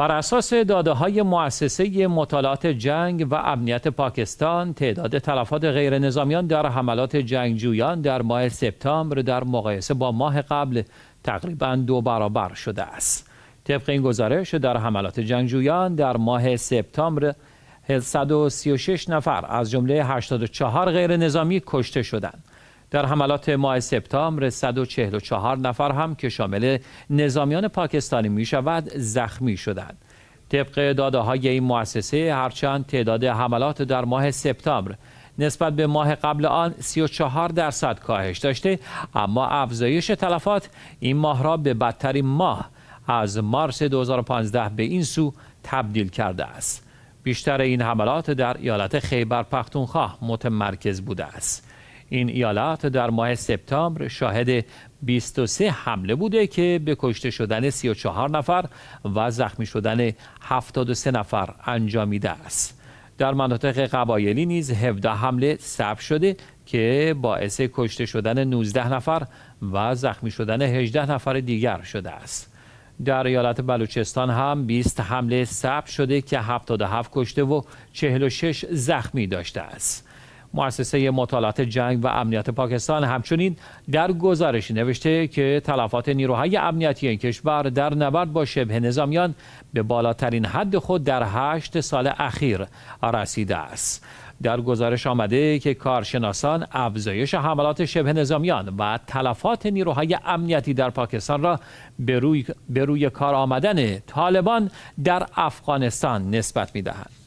بر اساس داده های مؤسسه مطالعات جنگ و امنیت پاکستان تعداد تلفات غیر نظامیان در حملات جنگجویان در ماه سپتامبر در مقایسه با ماه قبل تقریبا دو برابر شده است طبق این گزارش در حملات جنگجویان در ماه سپتامبر 136 نفر از جمله 84 غیر نظامی کشته شدند در حملات ماه سپتامبر 144 نفر هم که شامل نظامیان پاکستانی می شود زخمی شدند. طبق داده های این مؤسسه هرچند تعداد حملات در ماه سپتامبر نسبت به ماه قبل آن 34 درصد کاهش داشته اما افزایش تلفات این ماه را به بدترین ماه از مارس 2015 به این سو تبدیل کرده است بیشتر این حملات در ایالت خیبر پختونخوا متمرکز بوده است این ایالات در ماه سپتامبر شاهد 23 حمله بوده که به کشته شدن 34 نفر و زخمی شدن 73 نفر انجامیده است در مناطق قبایلی نیز 17 حمله ثبت شده که باعث کشته شدن 19 نفر و زخمی شدن 18 نفر دیگر شده است در ایالت بلوچستان هم 20 حمله ثبت شده که 77 کشته و 46 زخمی داشته است مؤسسه مطالعات جنگ و امنیت پاکستان همچنین در گزارش نوشته که تلفات نیروهای امنیتی این کشور در نبرد با شبه نظامیان به بالاترین حد خود در هشت سال اخیر رسیده است در گزارش آمده که کارشناسان افزایش حملات شبه نظامیان و تلفات نیروهای امنیتی در پاکستان را به روی, به کار آمدن طالبان در افغانستان نسبت می دهند.